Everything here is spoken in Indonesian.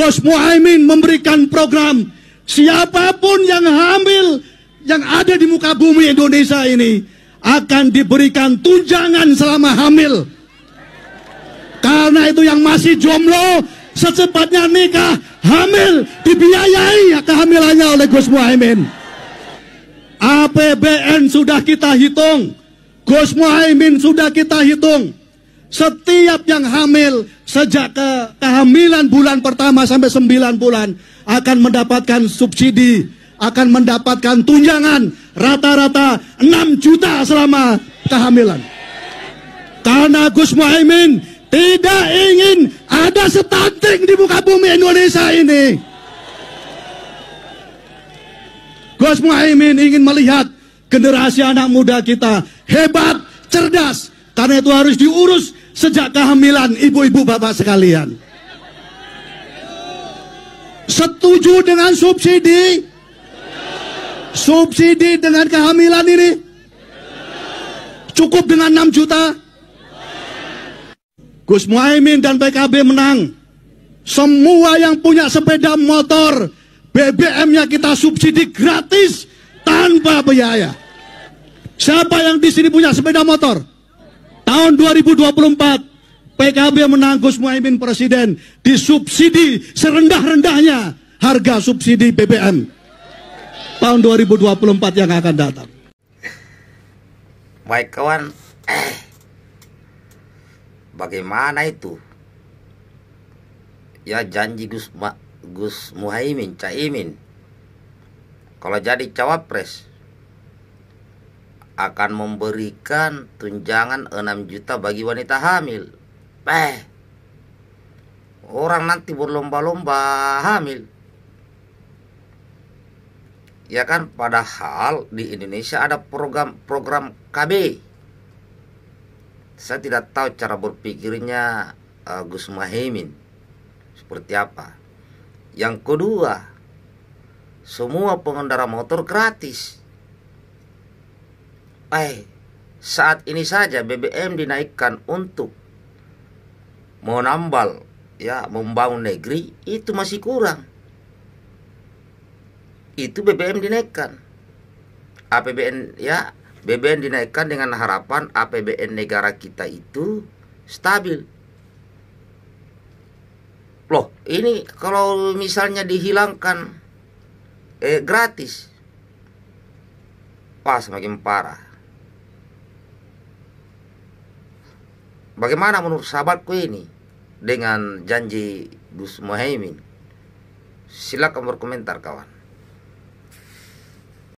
Gus Muhaimin memberikan program siapapun yang hamil yang ada di muka bumi Indonesia ini akan diberikan tunjangan selama hamil. Karena itu yang masih jomblo secepatnya nikah hamil dibiayai ya kehamilannya oleh Gus Muhaimin. APBN sudah kita hitung, Gus Muhaimin sudah kita hitung. Setiap yang hamil sejak ke kehamilan bulan pertama sampai sembilan bulan akan mendapatkan subsidi, akan mendapatkan tunjangan rata-rata 6 juta selama kehamilan. Karena Gus Muhaimin tidak ingin ada stunting di muka bumi Indonesia ini. Gus Muhaimin ingin melihat generasi anak muda kita hebat, cerdas, karena itu harus diurus sejak kehamilan ibu-ibu bapak sekalian. Setuju dengan subsidi? Subsidi dengan kehamilan ini? Cukup dengan 6 juta? Gus Muhaimin dan PKB menang. Semua yang punya sepeda motor, BBM-nya kita subsidi gratis tanpa biaya. Siapa yang di sini punya sepeda motor? Tahun 2024, PKB menanggus Muhaimin Presiden disubsidi serendah-rendahnya harga subsidi BBM. Tahun 2024 yang akan datang. Baik kawan, bagaimana itu? Ya janji Gus, Ma, Gus Muhaimin, Caimin. Kalau jadi cawapres, akan memberikan tunjangan 6 juta bagi wanita hamil. Eh, orang nanti berlomba-lomba hamil. Ya kan, padahal di Indonesia ada program-program KB. Saya tidak tahu cara berpikirnya uh, Gus Mahimin seperti apa. Yang kedua, semua pengendara motor gratis. Eh, saat ini saja BBM dinaikkan untuk menambal ya membangun negeri itu masih kurang itu BBM dinaikkan APBN ya BBM dinaikkan dengan harapan APBN negara kita itu stabil loh ini kalau misalnya dihilangkan eh gratis pas semakin parah Bagaimana menurut sahabatku ini dengan janji Gus Mohaimin? Silakan berkomentar kawan.